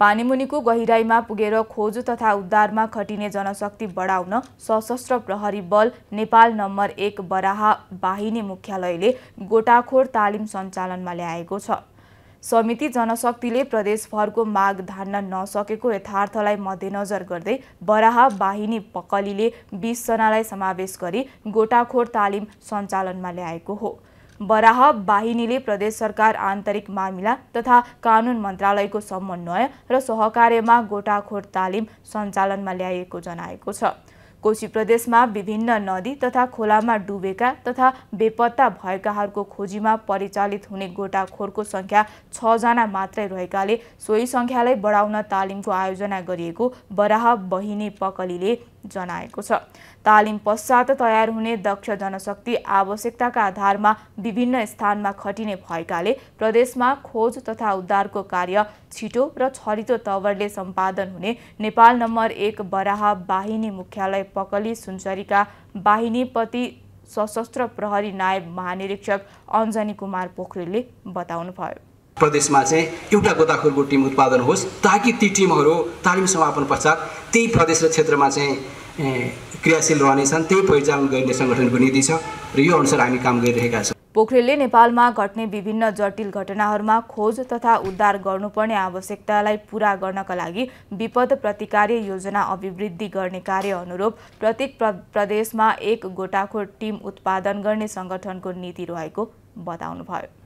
पानीमुनिको गहिराईमा पुगेर खोज तथा उद्धारमा खटिने जनशक्ति बढाउन सशस्त्र प्रहरी बल नेपाल नम्बर एक बराह वाहिनी मुख्यालयले गोटाखोर तालिम सञ्चालनमा ल्याएको छ समिति जनशक्तिले प्रदेशभरको माग धान्न नसकेको यथार्थलाई मध्यनजर गर्दै बराह वाहिनी पकलीले बिसजनालाई समावेश गरी गोटाखोर तालिम सञ्चालनमा ल्याएको हो बराह बाहिनीले प्रदेश सरकार आन्तरिक मामिला तथा कानुन मन्त्रालयको समन्वय र सहकार्यमा गोटाखोर तालिम सञ्चालनमा ल्याएको जनाएको छ कोशी प्रदेशमा विभिन्न नदी तथा खोलामा डुबेका तथा बेपत्ता भएकाहरूको खोजीमा परिचालित हुने गोटाखोरको सङ्ख्या छजना मात्रै रहेकाले सोही सङ्ख्यालाई बढाउन तालिमको आयोजना गरिएको बराह बहिनी पकलीले जनाएको छ तालिम पश्चात तयार हुने दक्ष जनशक्ति आवश्यकताका आधारमा विभिन्न स्थानमा खटिने भएकाले प्रदेशमा खोज तथा उद्धारको कार्य छिटो र छरितो तवरले सम्पादन हुने नेपाल नम्बर एक बराह बाहिनी मुख्यालय पकली सुनसरीका वाहिनीपति सशस्त्र प्रहरी नायब महानिरीक्षक अञ्जनी कुमार पोखरेलले बताउनुभयो प्रदेशमा चाहिँ एउटा गोदाखोरको टिम उत्पादन होस् ताकि ती टिमहरू तालिम समापन पश्चात त्यही प्रदेश र क्षेत्रमा चाहिँ क्रियाशील रहनेछन् त्यही पहिचान गर्ने सङ्गठनको नीति छ र यो अनुसार हामी काम गरिरहेका छौँ पोखरेलले नेपालमा घट्ने विभिन्न जटिल घटनाहरूमा खोज तथा उद्धार गर्नुपर्ने आवश्यकतालाई पूरा गर्नका लागि विपद प्रतिकार्य योजना अभिवृद्धि गर्ने कार्य अनुरूप प्रत्येक प्र प्रदेशमा एक गोटाखोर टिम उत्पादन गर्ने सङ्गठनको नीति रहेको बताउनुभयो